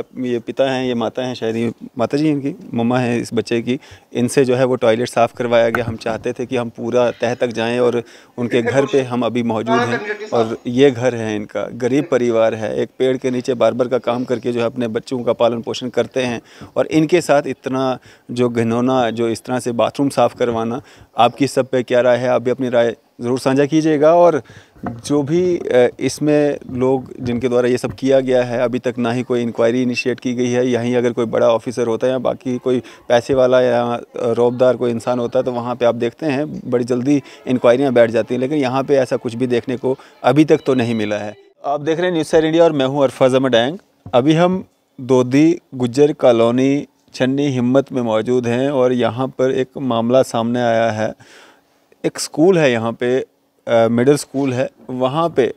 ये पिता हैं ये माता हैं शायद ये माता जी इनकी मम्मा हैं इस बच्चे की इनसे जो है वो टॉयलेट साफ़ करवाया गया हम चाहते थे कि हम पूरा तह तक जाएं और उनके घर पे हम अभी मौजूद हैं और ये घर है इनका गरीब परिवार है एक पेड़ के नीचे बारबर का काम करके जो है अपने बच्चों का पालन पोषण करते हैं और इनके साथ इतना जो घनौना जो इस तरह से बाथरूम साफ़ करवाना आपकी सब पे क्या राय है आप भी अपनी राय ज़रूर साझा कीजिएगा और जो भी इसमें लोग जिनके द्वारा ये सब किया गया है अभी तक ना ही कोई इंक्वायरी इनिशिएट की गई है यहीं अगर कोई बड़ा ऑफिसर होता है या बाकी कोई पैसे वाला या रोबदार कोई इंसान होता है तो वहाँ पे आप देखते हैं बड़ी जल्दी इंक्वायरियाँ बैठ जाती हैं लेकिन यहाँ पर ऐसा कुछ भी देखने को अभी तक तो नहीं मिला है आप देख रहे हैं न्यूज़ सैर इंडिया और मैं हूँ अरफाज अहमद डैंग अभी हम दो गुज्जर कॉलोनी छन्नी हिम्मत में मौजूद हैं और यहाँ पर एक मामला सामने आया है एक स्कूल है यहाँ पे मिडिल स्कूल है वहाँ पे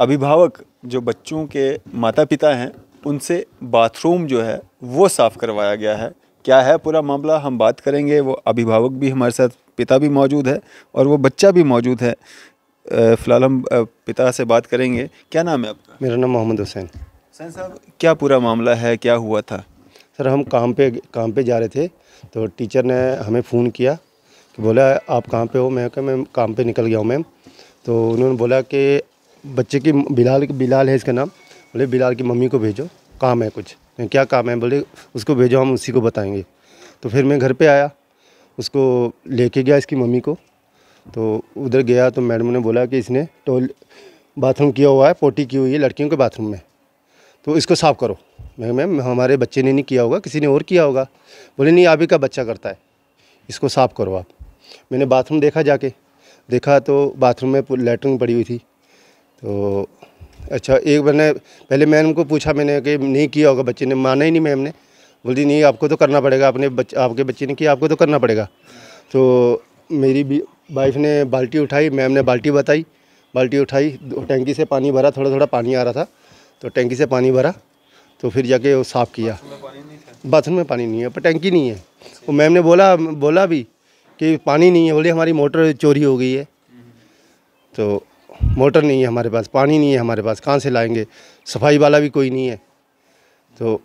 अभिभावक जो बच्चों के माता पिता हैं उनसे बाथरूम जो है वो साफ़ करवाया गया है क्या है पूरा मामला हम बात करेंगे वो अभिभावक भी हमारे साथ पिता भी मौजूद है और वो बच्चा भी मौजूद है फ़िलहाल हम पिता से बात करेंगे क्या नाम है आपका मेरा नाम मोहम्मद हुसैन हुसैन साहब क्या पूरा मामला है क्या हुआ था सर हम काम पे काम पे जा रहे थे तो टीचर ने हमें फ़ोन किया तो बोला आप कहाँ पे हो मैं कहा मैं काम पे निकल गया हूँ मैम तो उन्होंने बोला कि बच्चे की बिलाल बिलाल है इसका नाम बोले बिलाल की मम्मी को भेजो काम है कुछ क्या काम है बोले उसको भेजो हम उसी को बताएंगे तो फिर मैं घर पे आया उसको लेके गया इसकी मम्मी को तो उधर गया तो मैडम ने बोला कि इसने टोल बाथरूम किया हुआ है पोटी की हुई है लड़कियों के बाथरूम में तो इसको साफ़ करो मैं मैम हमारे बच्चे ने नहीं किया होगा किसी ने और किया होगा बोले नहीं अभी का बच्चा करता है इसको साफ़ करो आप मैंने बाथरूम देखा जाके देखा तो बाथरूम में लेटरिन पड़ी हुई थी तो अच्छा एक मैंने पहले मैम को पूछा मैंने कि नहीं किया होगा बच्चे ने माना ही नहीं मैम ने बोलती नहीं आपको तो करना पड़ेगा अपने बच्चे आपके बच्चे ने किया आपको तो करना पड़ेगा तो मेरी वाइफ ने बाल्टी उठाई मैम ने बाल्टी बताई बाल्टी उठाई टैंकी से पानी भरा थोड़ा थोड़ा पानी आ रहा था तो टैंकी से पानी भरा तो फिर जाके वो साफ़ किया बाथरूम में पानी नहीं है पर टैंकी नहीं है वो तो मैम ने बोला बोला भी कि पानी नहीं है बोले हमारी मोटर चोरी हो गई है तो मोटर नहीं है हमारे पास पानी नहीं है हमारे पास कहाँ से लाएंगे सफाई वाला भी कोई नहीं है तो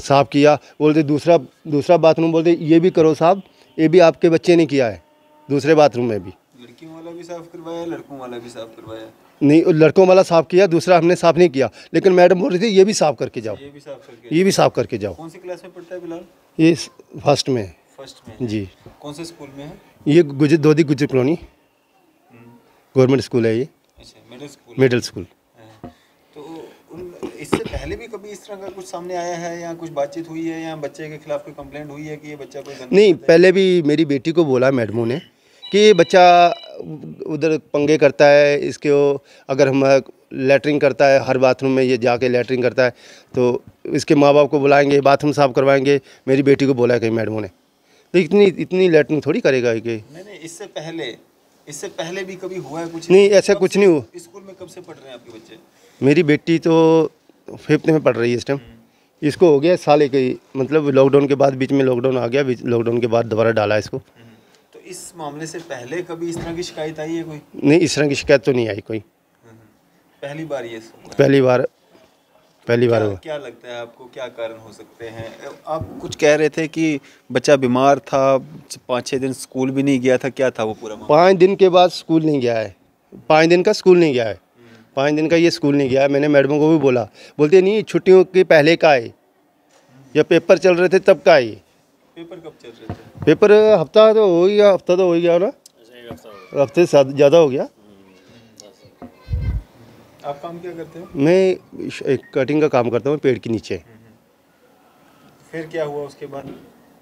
साफ़ किया बोलते दूसरा दूसरा बाथरूम बोलते ये भी करो साहब ये भी आपके बच्चे ने किया है दूसरे बाथरूम में भी लड़कियों वाला भी साफ़ करवाया लड़कों वाला भी साफ़ करवाया नहीं लड़कों वाला साफ़ किया दूसरा हमने साफ़ नहीं किया लेकिन मैडम बोल रही थी ये भी साफ़ करके जाओ ये भी साफ़ करके जाओ कौन सी क्लास में पढ़ता है फिलहाल ये फर्स्ट में है फर्स्ट में जी कौन से स्कूल में है ये गुजर धोदी गुजर कॉलोनी हम्म। गवर्नमेंट स्कूल है ये मिडिल स्कूल मिडिल स्कूल इससे पहले भी कभी इस तरह का कुछ सामने आया है या कुछ बातचीत हुई है या बच्चे के खिलाफ कोई कंप्लेंट हुई है कि ये बच्चा कोई नहीं पहले भी मेरी बेटी को बोला मैडमों ने कि ये बच्चा उधर पंगे करता है इसके वो अगर हम लेटरिंग करता है हर बाथरूम में ये जाके लेटरिंग करता है तो इसके माँ बाप को बुलाएंगे बाथरूम साफ करवाएंगे मेरी बेटी को बोला है कहीं मैडमों ने तो इतनी इतनी लैटरिन थोड़ी करेगा नहीं नहीं इससे पहले इससे पहले भी कभी हुआ है कुछ नहीं ऐसा कुछ नहीं हुआ स्कूल में कब से पढ़ रहे हैं आपके बच्चे मेरी बेटी तो फिफ्थ में पढ़ रही है इस टाइम हम्म। इसको हो गया साल एक ही मतलब लॉकडाउन के बाद बीच में लॉकडाउन आ गया लॉकडाउन के बाद दोबारा डाला इसको हम्म। तो इस मामले से पहले कभी इस तरह की शिकायत आई है कोई नहीं इस तरह की शिकायत तो नहीं आई कोई हम्म। पहली बार ये पहली बार पहली बार क्या, क्या लगता है आपको क्या कारण हो सकते हैं आप कुछ कह रहे थे कि बच्चा बीमार था पाँच छः दिन स्कूल भी नहीं गया था क्या था वो पूरा पाँच दिन के बाद स्कूल नहीं गया है पाँच दिन का स्कूल नहीं गया है पाँच दिन का ये स्कूल नहीं गया है मैंने मैडमों को भी बोला बोलते नहीं छुट्टियों के पहले का आए या पेपर चल रहे थे तब का आए पेपर कब चल रहे थे पेपर हफ्ता तो हो गया हफ्ता तो हो गया ना अच्छा, हफ्ते से ज़्यादा हो गया आप काम क्या करते हो मैं एक कटिंग का काम करता हूँ पेड़ के नीचे हम्म, हम्म। फिर क्या हुआ उसके बाद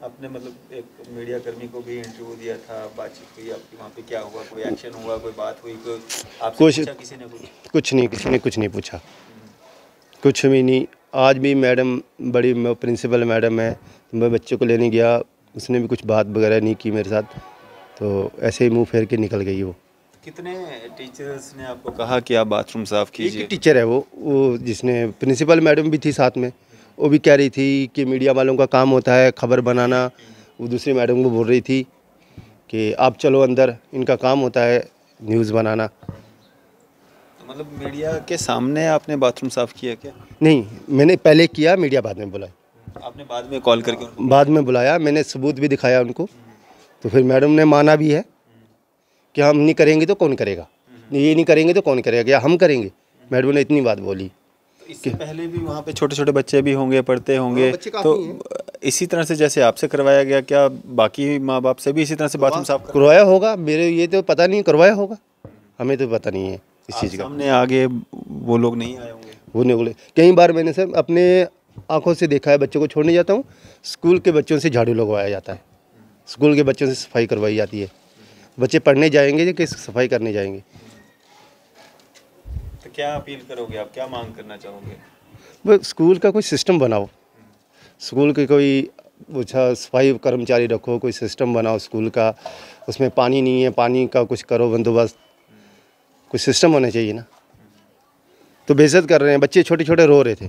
आपने मतलब एक मीडिया कर्मी को भी इंटरव्यू दिया था बातचीत हुई आपकी वहाँ पे क्या हुआ कोई एक्शन हुआ कोई बात हुई कोई आपसे कुछ किसी ने पूछा कुछ नहीं किसी ने कुछ नहीं पूछा हम्म। कुछ भी नहीं आज भी मैडम बड़ी प्रिंसिपल मैडम है तो मैं बच्चों को लेने गया उसने भी कुछ बात वगैरह नहीं की मेरे साथ तो ऐसे ही मुंह फेर के निकल गई वो कितने टीचर्स ने आपको कहा कि आप बाथरूम साफ़ कीजिए टीचर है वो वो जिसने प्रिंसिपल मैडम भी थी साथ में वो भी कह रही थी कि मीडिया वालों का काम होता है खबर बनाना वो दूसरी मैडम को बोल रही थी कि आप चलो अंदर इनका काम होता है न्यूज़ बनाना तो मतलब मीडिया के सामने आपने बाथरूम साफ़ किया क्या नहीं मैंने पहले किया मीडिया बाद में बुलाया आपने बाद में कॉल करके बाद में बुलाया मैंने सबूत भी दिखाया उनको हम्म। तो फिर मैडम ने माना भी है कि हम नहीं करेंगे तो कौन करेगा हम्म। ये नहीं करेंगे तो कौन करेगा या हम करेंगे हम्म। मैडम ने इतनी बात बोली तो इससे पहले भी वहाँ पे छोटे छोटे बच्चे भी होंगे पढ़ते हाँ, होंगे तो इसी तरह से जैसे आपसे करवाया गया क्या बाकी माँ बाप से भी इसी तरह से बाथरूम तो साफ करवाया होगा मेरे ये तो पता नहीं करवाया होगा हमें तो पता नहीं है इस चीज़ का हमने आगे वो लोग नहीं आए होंगे वो नहीं बोले कई बार मैंने सर अपने आंखों से देखा है बच्चों को छोड़ने जाता हूँ स्कूल के बच्चों से झाड़ू लगवाया जाता है हम्म। स्कूल के बच्चों से सफाई करवाई जाती है बच्चे पढ़ने जाएंगे या किस सफाई करने जाएंगे तो क्या अपील करोगे आप क्या मांग करना चाहोगे वो स्कूल का कोई सिस्टम बनाओ स्कूल की कोई अच्छा सफाई कर्मचारी रखो कोई सिस्टम बनाओ स्कूल का उसमें पानी नहीं है पानी का कुछ करो बंदोबस्त कुछ सिस्टम होना चाहिए ना तो बेइज्जत कर रहे हैं बच्चे छोटे छोटे रो रहे थे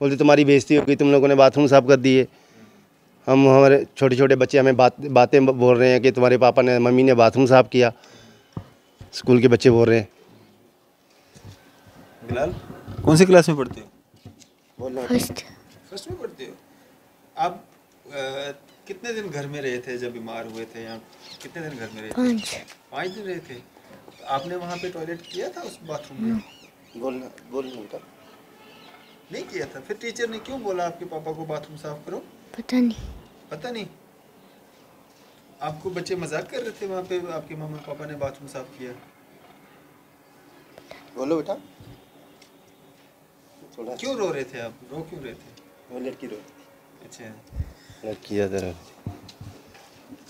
बोलते तुम्हारी बेइज्जती होगी तुम लोगों ने बाथरूम साफ कर दिए हम हमारे छोटे छोटे बच्चे हमें बात बातें बोल रहे हैं कि तुम्हारे पापा ने मम्मी ने बाथरूम साफ किया स्कूल के बच्चे बोल रहे हैं बिलाल कौन सी क्लास में पढ़ते हो फर्स्ट फर्स्ट में पढ़ते हो आप आ, कितने दिन घर में रहे थे जब बीमार हुए थे या कितने दिन घर में रहे पांच पांच दिन रहे थे आपने वहाँ पे टॉयलेट किया था उस बाथरूम में हाँ। बोलना बोलना नहीं किया था फिर टीचर ने क्यों बोला आपके पापा को बाथरूम साफ करो पता नहीं पता नहीं आपको बच्चे मजाक कर रहे थे वहाँ पे आपके मामा पापा ने बाथरूम साफ किया बोलो बेटा थोड़ा क्यों अच्छा। रो रहे थे आप रो क्यों रहे थे वो लड़की रो अच्छा लड़की ज़्यादा रो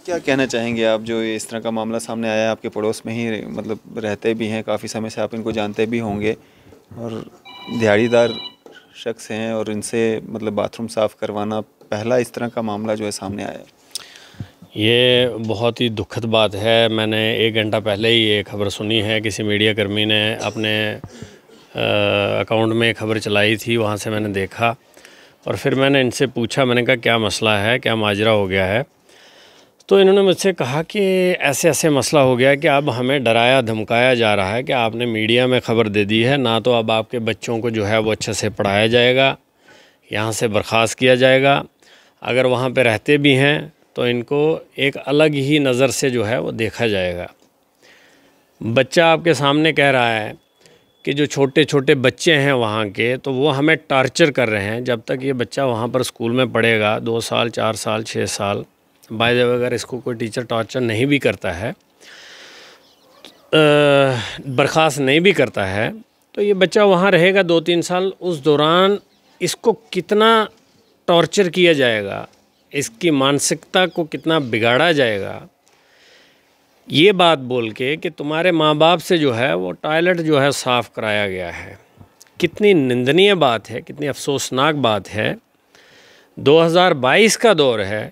क्या कहना चाहेंगे आप जो इस तरह का मामला सामने आया है आपके पड़ोस में ही मतलब रहते भी हैं काफ़ी समय से आप इनको जानते भी होंगे और दिहाड़ीदार शख्स हैं और इनसे मतलब बाथरूम साफ़ करवाना पहला इस तरह का मामला जो है सामने आया ये बहुत ही दुखद बात है मैंने एक घंटा पहले ही ये खबर सुनी है किसी मीडिया कर्मी ने अपने अकाउंट में खबर चलाई थी वहाँ से मैंने देखा और फिर मैंने इनसे पूछा मैंने कहा क्या मसला है क्या माजरा हो गया है तो इन्होंने मुझसे कहा कि ऐसे ऐसे मसला हो गया कि अब हमें डराया धमकाया जा रहा है कि आपने मीडिया में ख़बर दे दी है ना तो अब आपके बच्चों को जो है वो अच्छे से पढ़ाया जाएगा यहाँ से बर्खास्त किया जाएगा अगर वहाँ पे रहते भी हैं तो इनको एक अलग ही नज़र से जो है वो देखा जाएगा बच्चा आपके सामने कह रहा है कि जो छोटे छोटे बच्चे हैं वहाँ के तो वो हमें टार्चर कर रहे हैं जब तक ये बच्चा वहाँ पर स्कूल में पढ़ेगा दो साल चार साल छः साल बाय द अगर इसको कोई टीचर टॉर्चर नहीं भी करता है बर्खास्त नहीं भी करता है तो ये बच्चा वहाँ रहेगा दो तीन साल उस दौरान इसको कितना टॉर्चर किया जाएगा इसकी मानसिकता को कितना बिगाड़ा जाएगा ये बात बोल के कि तुम्हारे माँ बाप से जो है वो टॉयलेट जो है साफ़ कराया गया है कितनी निंदनीय बात है कितनी अफसोसनाक बात है 2022 का दौर है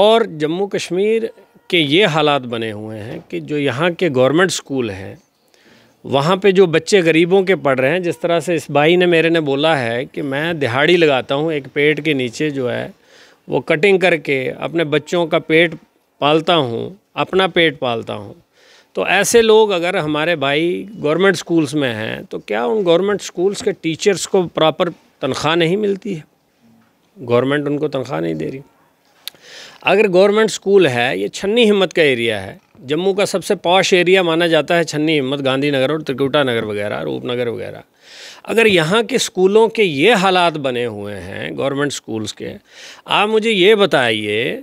और जम्मू कश्मीर के ये हालात बने हुए हैं कि जो यहाँ के गवर्नमेंट स्कूल हैं वहाँ पे जो बच्चे गरीबों के पढ़ रहे हैं जिस तरह से इस भाई ने मेरे ने बोला है कि मैं दिहाड़ी लगाता हूँ एक पेट के नीचे जो है वो कटिंग करके अपने बच्चों का पेट पालता हूँ अपना पेट पालता हूँ तो ऐसे लोग अगर हमारे भाई गवर्नमेंट स्कूल्स में हैं तो क्या उन गवर्नमेंट स्कूल्स के टीचर्स को प्रॉपर तनख्वाह नहीं मिलती है गवर्नमेंट उनको तनख्वाह नहीं दे रही अगर गवर्नमेंट स्कूल है ये छन्नी हिम्मत का एरिया है जम्मू का सबसे पॉश एरिया माना जाता है छन्नी हिम्मत गांधीनगर और त्रिकुटा नगर वगैरह रूपनगर वगैरह अगर यहाँ के स्कूलों के ये हालात बने हुए हैं गवर्नमेंट स्कूल्स के आप मुझे ये बताइए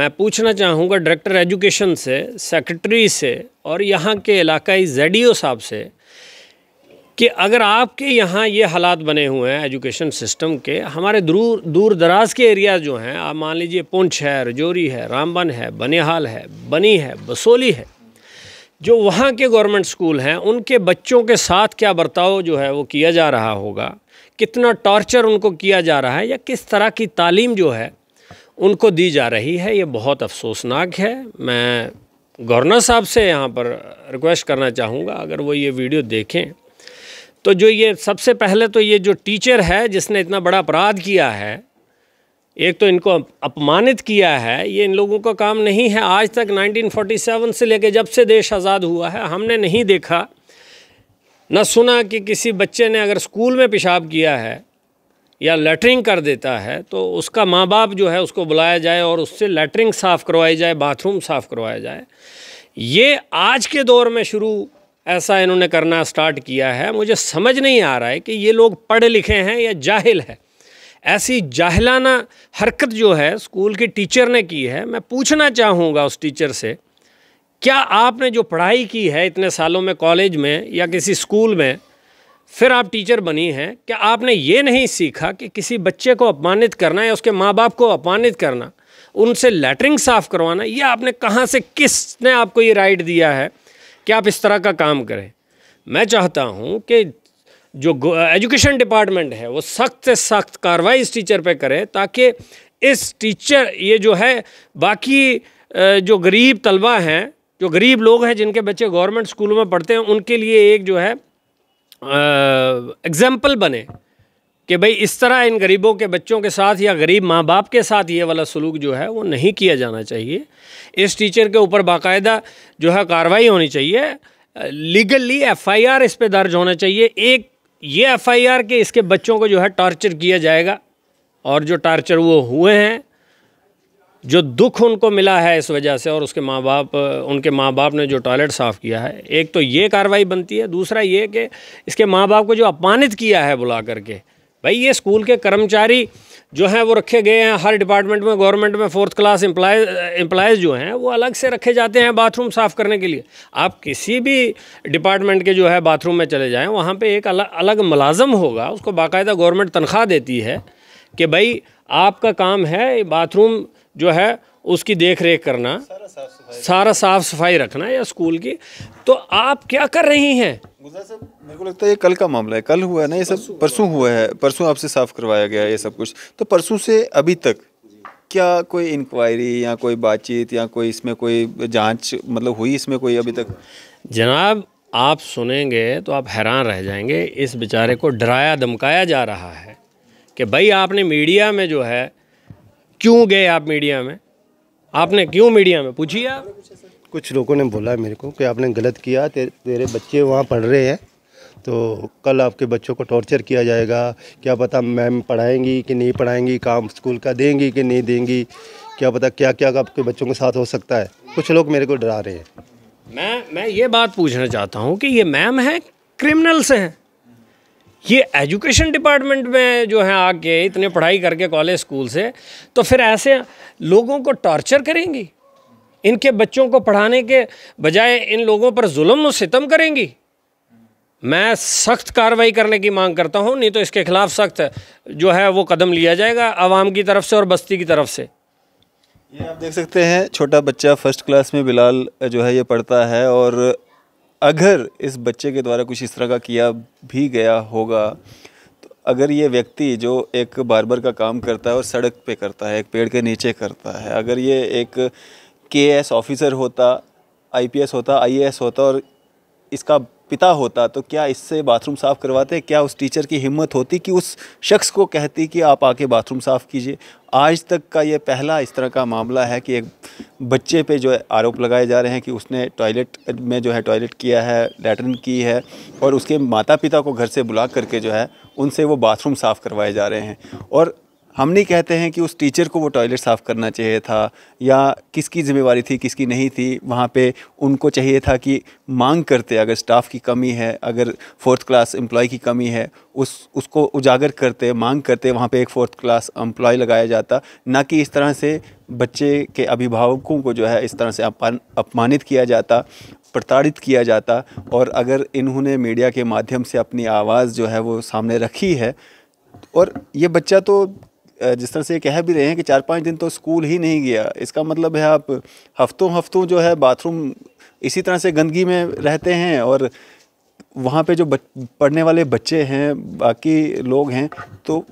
मैं पूछना चाहूँगा डायरेक्टर एजुकेशन से सेक्रेटरी से और यहाँ के इलाकाई जेडीओ साहब से कि अगर आपके यहाँ ये हालात बने हुए हैं एजुकेशन सिस्टम के हमारे दूर दूर दराज के एरिया जो हैं आप मान लीजिए पुंछ है रजौरी है रामबन है बनिहाल है बनी है बसोली है जो वहाँ के गवर्नमेंट स्कूल हैं उनके बच्चों के साथ क्या बर्ताव जो है वो किया जा रहा होगा कितना टॉर्चर उनको किया जा रहा है या किस तरह की तालीम जो है उनको दी जा रही है ये बहुत अफसोसनाक है मैं गवर्नर साहब से यहाँ पर रिक्वेस्ट करना चाहूँगा अगर वो ये वीडियो देखें तो जो ये सबसे पहले तो ये जो टीचर है जिसने इतना बड़ा अपराध किया है एक तो इनको अपमानित किया है ये इन लोगों का काम नहीं है आज तक 1947 से लेकर जब से देश आज़ाद हुआ है हमने नहीं देखा न सुना कि किसी बच्चे ने अगर स्कूल में पेशाब किया है या लेटरिंग कर देता है तो उसका माँ बाप जो है उसको बुलाया जाए और उससे लेटरिंग साफ़ करवाई जाए बाथरूम साफ़ करवाया जाए ये आज के दौर में शुरू ऐसा इन्होंने करना स्टार्ट किया है मुझे समझ नहीं आ रहा है कि ये लोग पढ़े लिखे हैं या जाहिल है ऐसी जाहिलाना हरकत जो है स्कूल की टीचर ने की है मैं पूछना चाहूँगा उस टीचर से क्या आपने जो पढ़ाई की है इतने सालों में कॉलेज में या किसी स्कूल में फिर आप टीचर बनी हैं क्या आपने ये नहीं सीखा कि किसी बच्चे को अपमानित करना या उसके माँ बाप को अपमानित करना उनसे लेटरिंग साफ़ करवाना ये आपने कहाँ से किसने आपको ये राइट दिया है कि आप इस तरह का काम करें मैं चाहता हूँ कि जो एजुकेशन डिपार्टमेंट है वो सख्त से सख्त कार्रवाई इस टीचर पे करें ताकि इस टीचर ये जो है बाकी जो गरीब तलबा हैं जो गरीब लोग हैं जिनके बच्चे गवर्नमेंट स्कूलों में पढ़ते हैं उनके लिए एक जो है एग्ज़ाम्पल बने कि भाई इस तरह इन गरीबों के बच्चों के साथ या गरीब माँ बाप के साथ ये वाला सलूक जो है वो नहीं किया जाना चाहिए इस टीचर के ऊपर बाकायदा जो है कार्रवाई होनी चाहिए लीगली एफआईआर इस पर दर्ज होना चाहिए एक ये एफआईआर के इसके बच्चों को जो है टॉर्चर किया जाएगा और जो टॉर्चर वो हुए हैं जो दुख उनको मिला है इस वजह से और उसके माँ बाप उनके माँ बाप ने जो टॉयलेट साफ़ किया है एक तो ये कार्रवाई बनती है दूसरा ये कि इसके माँ बाप को जो अपमानित किया है बुला करके भाई ये स्कूल के कर्मचारी जो हैं वो रखे गए हैं हर डिपार्टमेंट में गवर्नमेंट में फोर्थ क्लास एम्प्लाय एम्प्लाइज जो हैं वो अलग से रखे जाते हैं बाथरूम साफ़ करने के लिए आप किसी भी डिपार्टमेंट के जो है बाथरूम में चले जाएँ वहाँ पर एक अलग अलग मुलाजम होगा उसको बाकायदा गवर्नमेंट तनख्वाह देती है कि भाई आपका काम है बाथरूम जो है उसकी देख रेख करना सारा साफ़ सफाई रखना या स्कूल की तो आप क्या कर रही हैं मेरे को लगता है ये कल का मामला है कल हुआ है ना ये सब परसों हुआ है परसों आपसे साफ करवाया गया है ये सब कुछ तो परसों से अभी तक क्या कोई इंक्वायरी या कोई बातचीत या कोई इसमें कोई जांच मतलब हुई इसमें कोई अभी तक जनाब आप सुनेंगे तो आप हैरान रह जाएंगे इस बेचारे को डराया धमकाया जा रहा है कि भाई आपने मीडिया में जो है क्यों गए आप मीडिया में आपने क्यों मीडिया में पूछिए आप कुछ लोगों ने बोला मेरे को कि आपने गलत किया ते, तेरे बच्चे वहाँ पढ़ रहे हैं तो कल आपके बच्चों को टॉर्चर किया जाएगा क्या पता मैम पढ़ाएंगी कि नहीं पढ़ाएंगी काम स्कूल का देंगी कि नहीं देंगी क्या पता क्या क्या आपके बच्चों के साथ हो सकता है कुछ लोग मेरे को डरा रहे हैं मैं मैं ये बात पूछना चाहता हूँ कि ये मैम है क्रिमिनल्स हैं ये एजुकेशन डिपार्टमेंट में जो है आके इतने पढ़ाई करके कॉलेज स्कूल से तो फिर ऐसे लोगों को टॉर्चर करेंगी इनके बच्चों को पढ़ाने के बजाय इन लोगों पर जुल्म सितम करेंगी मैं सख्त कार्रवाई करने की मांग करता हूँ नहीं तो इसके खिलाफ सख्त जो है वो कदम लिया जाएगा आवाम की तरफ से और बस्ती की तरफ से ये आप देख सकते हैं छोटा बच्चा फर्स्ट क्लास में बिलाल जो है ये पढ़ता है और अगर इस बच्चे के द्वारा कुछ इस तरह का किया भी गया होगा तो अगर ये व्यक्ति जो एक बार्बर का काम करता है और सड़क पे करता है एक पेड़ के नीचे करता है अगर ये एक के ऑफिसर होता आईपीएस होता आईएएस होता और इसका पिता होता तो क्या इससे बाथरूम साफ़ करवाते क्या उस टीचर की हिम्मत होती कि उस शख्स को कहती कि आप आके बाथरूम साफ़ कीजिए आज तक का ये पहला इस तरह का मामला है कि एक बच्चे पे जो है आरोप लगाए जा रहे हैं कि उसने टॉयलेट में जो है टॉयलेट किया है लेटरिन की है और उसके माता पिता को घर से बुला करके जो है उनसे वो बाथरूम साफ़ करवाए जा रहे हैं और हम नहीं कहते हैं कि उस टीचर को वो टॉयलेट साफ़ करना चाहिए था या किसकी जिम्मेवारी थी किसकी नहीं थी वहाँ पे उनको चाहिए था कि मांग करते अगर स्टाफ की कमी है अगर फोर्थ क्लास एम्प्लॉय की कमी है उस उसको उजागर करते मांग करते वहाँ पे एक फोर्थ क्लास एम्प्लॉय लगाया जाता ना कि इस तरह से बच्चे के अभिभावकों को जो है इस तरह से अपमानित किया जाता प्रताड़ित किया जाता और अगर इन्होंने मीडिया के माध्यम से अपनी आवाज़ जो है वो सामने रखी है और ये बच्चा तो जिस तरह से कह भी रहे हैं कि चार पाँच दिन तो स्कूल ही नहीं गया इसका मतलब है आप हफ्तों हफ्तों जो है बाथरूम इसी तरह से गंदगी में रहते हैं और वहाँ पे जो पढ़ने वाले बच्चे हैं बाकी लोग हैं तो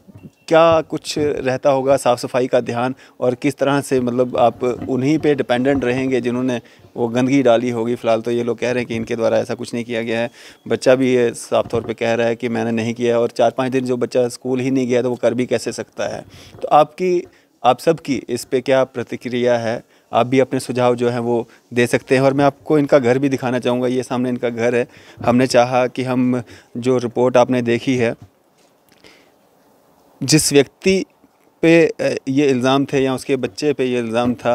क्या कुछ रहता होगा साफ़ सफाई का ध्यान और किस तरह से मतलब आप उन्हीं पे डिपेंडेंट रहेंगे जिन्होंने वो गंदगी डाली होगी फ़िलहाल तो ये लोग कह रहे हैं कि इनके द्वारा ऐसा कुछ नहीं किया गया है बच्चा भी ये साफ तौर पे कह रहा है कि मैंने नहीं किया और चार पाँच दिन जो बच्चा स्कूल ही नहीं गया तो वो कर भी कैसे सकता है तो आपकी आप सबकी इस पर क्या प्रतिक्रिया है आप भी अपने सुझाव जो हैं वो दे सकते हैं और मैं आपको इनका घर भी दिखाना चाहूँगा ये सामने इनका घर है हमने चाहा कि हम जो रिपोर्ट आपने देखी है जिस व्यक्ति पे ये इल्ज़ाम थे या उसके बच्चे पे ये इल्ज़ाम था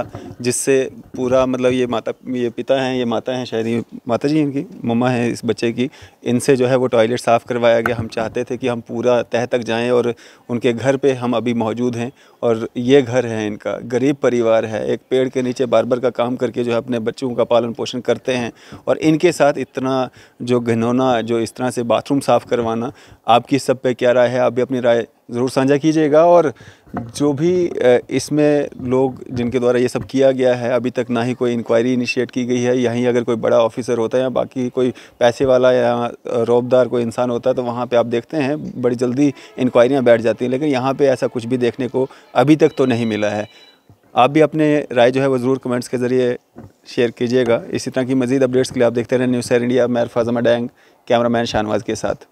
जिससे पूरा मतलब ये माता ये पिता हैं ये माता हैं शायद माता जी इनकी मम्मा हैं इस बच्चे की इनसे जो है वो टॉयलेट साफ़ करवाया गया हम चाहते थे कि हम पूरा तह तक जाएं और उनके घर पे हम अभी मौजूद हैं और ये घर है इनका गरीब परिवार है एक पेड़ के नीचे बार का काम करके जो है अपने बच्चों का पालन पोषण करते हैं और इनके साथ इतना जो घनौना जो इस तरह से बाथरूम साफ़ करवाना आपकी सब पे क्या राय है आप भी अपनी राय ज़रूर साझा कीजिएगा और जो भी इसमें लोग जिनके द्वारा ये सब किया गया है अभी तक ना ही कोई इंक्वायरी इनिशिएट की गई है यहीं अगर कोई बड़ा ऑफिसर होता है या बाकी कोई पैसे वाला या रौबदार कोई इंसान होता है तो वहाँ पे आप देखते हैं बड़ी जल्दी इंक्वायरियाँ बैठ जाती हैं लेकिन यहाँ पर ऐसा कुछ भी देखने को अभी तक तो नहीं मिला है आप भी अपने राय जो है वो ज़रूर कमेंट्स के ज़रिए शेयर कीजिएगा इसी तरह की मजीद अपडेट्स के लिए आप देखते रहें न्यूज़ एयर इंडिया मैं अरफाजमा डैंग मैन शाहनवाज के साथ